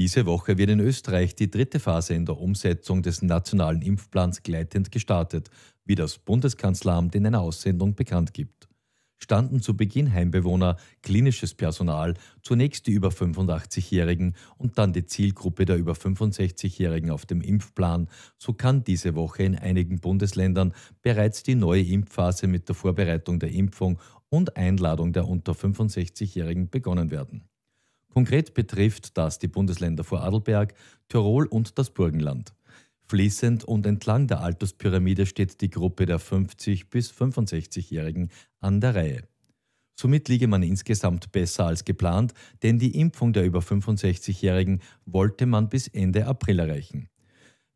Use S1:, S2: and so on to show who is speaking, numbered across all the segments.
S1: Diese Woche wird in Österreich die dritte Phase in der Umsetzung des nationalen Impfplans gleitend gestartet, wie das Bundeskanzleramt in einer Aussendung bekannt gibt. Standen zu Beginn Heimbewohner, klinisches Personal, zunächst die über 85-Jährigen und dann die Zielgruppe der über 65-Jährigen auf dem Impfplan, so kann diese Woche in einigen Bundesländern bereits die neue Impfphase mit der Vorbereitung der Impfung und Einladung der unter 65-Jährigen begonnen werden. Konkret betrifft das die Bundesländer vor Adelberg, Tirol und das Burgenland. Fließend und entlang der Alterspyramide steht die Gruppe der 50 bis 65-Jährigen an der Reihe. Somit liege man insgesamt besser als geplant, denn die Impfung der über 65-Jährigen wollte man bis Ende April erreichen.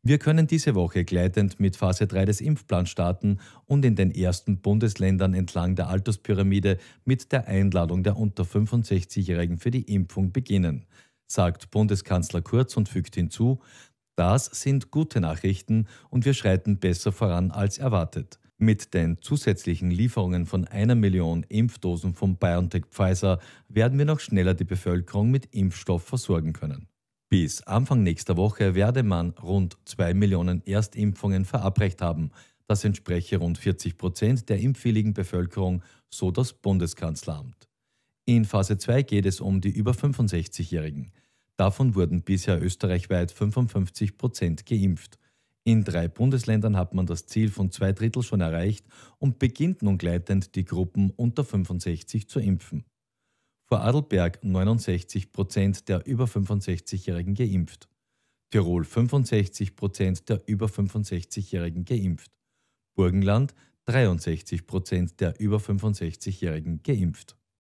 S1: Wir können diese Woche gleitend mit Phase 3 des Impfplans starten und in den ersten Bundesländern entlang der Alterspyramide mit der Einladung der unter 65-Jährigen für die Impfung beginnen, sagt Bundeskanzler Kurz und fügt hinzu, das sind gute Nachrichten und wir schreiten besser voran als erwartet. Mit den zusätzlichen Lieferungen von einer Million Impfdosen von BioNTech Pfizer werden wir noch schneller die Bevölkerung mit Impfstoff versorgen können. Bis Anfang nächster Woche werde man rund 2 Millionen Erstimpfungen verabreicht haben. Das entspreche rund 40 Prozent der impfwilligen Bevölkerung, so das Bundeskanzleramt. In Phase 2 geht es um die über 65-Jährigen. Davon wurden bisher österreichweit 55 Prozent geimpft. In drei Bundesländern hat man das Ziel von zwei Drittel schon erreicht und beginnt nun gleitend die Gruppen unter 65 zu impfen vor Adelberg 69 Prozent der über 65-Jährigen geimpft. Tirol 65 Prozent der über 65-Jährigen geimpft. Burgenland 63 Prozent der über 65-Jährigen geimpft.